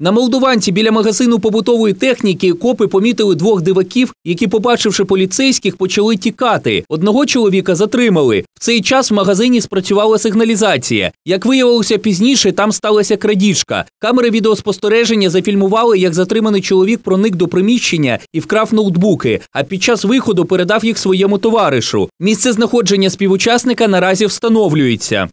На Молдованці біля магазину побутової техніки копи помітили двох диваків, які, побачивши поліцейських, почали тікати. Одного чоловіка затримали. В цей час в магазині спрацювала сигналізація. Як виявилося пізніше, там сталася крадіжка. Камери відеоспостереження зафільмували, як затриманий чоловік проник до приміщення і вкрав ноутбуки. А під час виходу передав їх своєму товаришу. Місце знаходження співучасника наразі встановлюється.